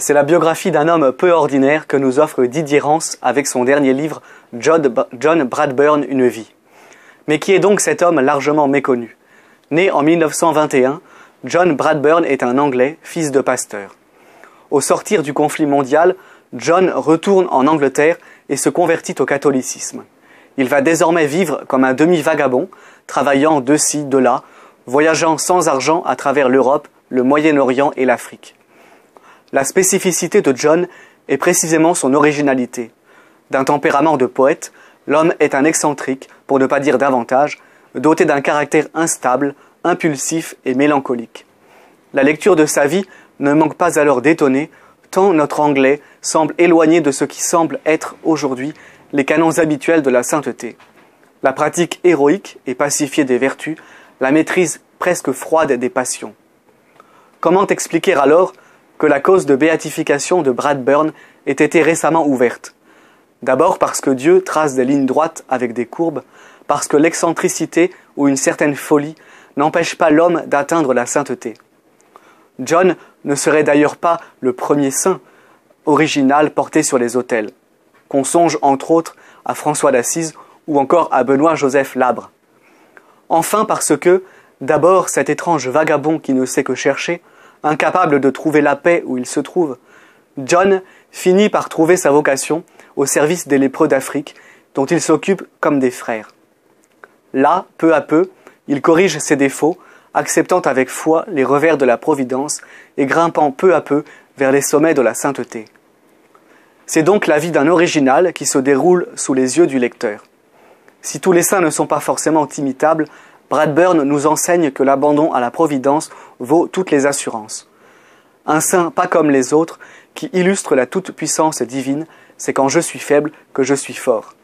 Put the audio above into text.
C'est la biographie d'un homme peu ordinaire que nous offre Didier Rance avec son dernier livre John Bradburn, Une vie. Mais qui est donc cet homme largement méconnu Né en 1921, John Bradburn est un Anglais, fils de pasteur. Au sortir du conflit mondial, John retourne en Angleterre et se convertit au catholicisme. Il va désormais vivre comme un demi-vagabond, travaillant de ci, de là, voyageant sans argent à travers l'Europe, le Moyen-Orient et l'Afrique. La spécificité de John est précisément son originalité. D'un tempérament de poète, l'homme est un excentrique, pour ne pas dire davantage, doté d'un caractère instable, impulsif et mélancolique. La lecture de sa vie ne manque pas alors d'étonner, tant notre anglais semble éloigné de ce qui semble être aujourd'hui les canons habituels de la sainteté. La pratique héroïque et pacifiée des vertus, la maîtrise presque froide des passions. Comment expliquer alors que la cause de béatification de Bradburn ait été récemment ouverte. D'abord parce que Dieu trace des lignes droites avec des courbes, parce que l'excentricité ou une certaine folie n'empêche pas l'homme d'atteindre la sainteté. John ne serait d'ailleurs pas le premier saint original porté sur les autels, qu'on songe entre autres à François d'Assise ou encore à Benoît-Joseph Labre. Enfin parce que, d'abord cet étrange vagabond qui ne sait que chercher, Incapable de trouver la paix où il se trouve, John finit par trouver sa vocation au service des lépreux d'Afrique, dont il s'occupe comme des frères. Là, peu à peu, il corrige ses défauts, acceptant avec foi les revers de la Providence et grimpant peu à peu vers les sommets de la sainteté. C'est donc la vie d'un original qui se déroule sous les yeux du lecteur. Si tous les saints ne sont pas forcément imitables, Bradburn nous enseigne que l'abandon à la Providence vaut toutes les assurances. Un saint pas comme les autres, qui illustre la toute-puissance divine, c'est quand je suis faible que je suis fort.